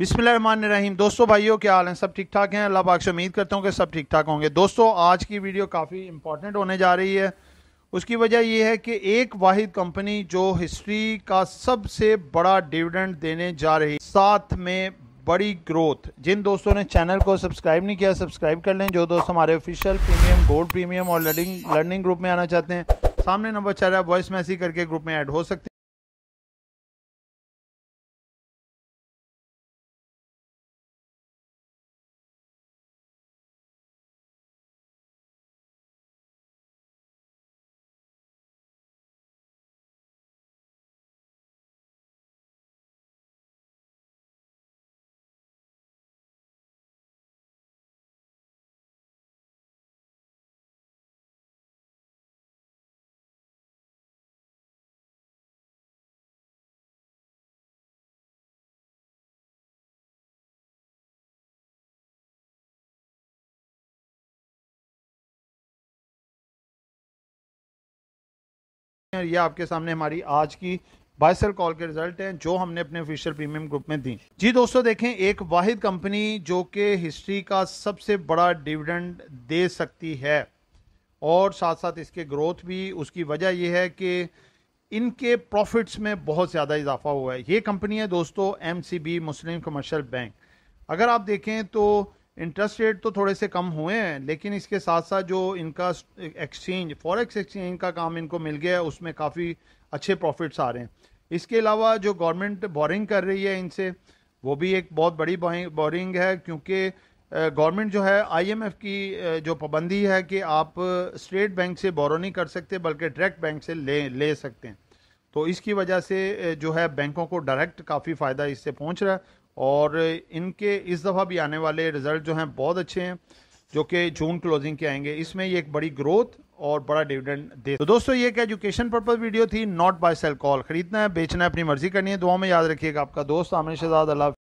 बिस्मिल्लाम दोस्तों भाइयों क्या हाल है सब ठीक ठाक हैं अल्लाह पाक से उम्मीद करता हूँ कि सब ठीक ठाक होंगे दोस्तों आज की वीडियो काफ़ी इंपॉर्टेंट होने जा रही है उसकी वजह यह है कि एक वाहिद कंपनी जो हिस्ट्री का सबसे बड़ा डिविडेंड देने जा रही साथ में बड़ी ग्रोथ जिन दोस्तों ने चैनल को सब्सक्राइब नहीं किया सब्सक्राइब कर लें जो दोस्त हमारे ऑफिशियल प्रीमियम गोल्ड प्रीमियम और लर्निंग लर्निंग ग्रुप में आना चाहते हैं सामने नंबर चल रहा है वॉइस मैसेज करके ग्रुप में ऐड हो सकते हैं और ये आपके सामने हमारी आज की बायसल कॉल के रिजल्ट हैं जो हमने अपने ऑफिशियल प्रीमियम ग्रुप में दी जी दोस्तों देखें एक वाहिद कंपनी जो कि हिस्ट्री का सबसे बड़ा डिविडेंड दे सकती है और साथ साथ इसके ग्रोथ भी उसकी वजह यह है कि इनके प्रॉफिट्स में बहुत ज़्यादा इजाफा हुआ है ये कंपनी है दोस्तों एम मुस्लिम कमर्शल बैंक अगर आप देखें तो इंटरेस्ट रेट तो थोड़े से कम हुए हैं लेकिन इसके साथ साथ जो इनका एक्सचेंज फॉरेक्स एक्सचेंज का काम इनको मिल गया है उसमें काफ़ी अच्छे प्रॉफिट्स आ रहे हैं इसके अलावा जो गवर्नमेंट बोरिंग कर रही है इनसे वो भी एक बहुत बड़ी बोरिंग है क्योंकि गवर्नमेंट जो है आईएमएफ की जो पाबंदी है कि आप स्टेट बैंक से बोरो नहीं कर सकते बल्कि डायरेक्ट बैंक से ले ले सकते हैं तो इसकी वजह से जो है बैंकों को डायरेक्ट काफ़ी फ़ायदा इससे पहुंच रहा है और इनके इस दफ़ा भी आने वाले रिज़ल्ट जो हैं बहुत अच्छे हैं जो कि जून क्लोजिंग के आएंगे इसमें ये एक बड़ी ग्रोथ और बड़ा डिविडेंड दे तो दोस्तों ये एक एजुकेशन पर्पज वीडियो थी नॉट बाय सेल कॉल खरीदना है बेचना है अपनी मर्जी करनी है दुआ में याद रखिएगा आपका दोस्त आमिर शहजाद अल्लाह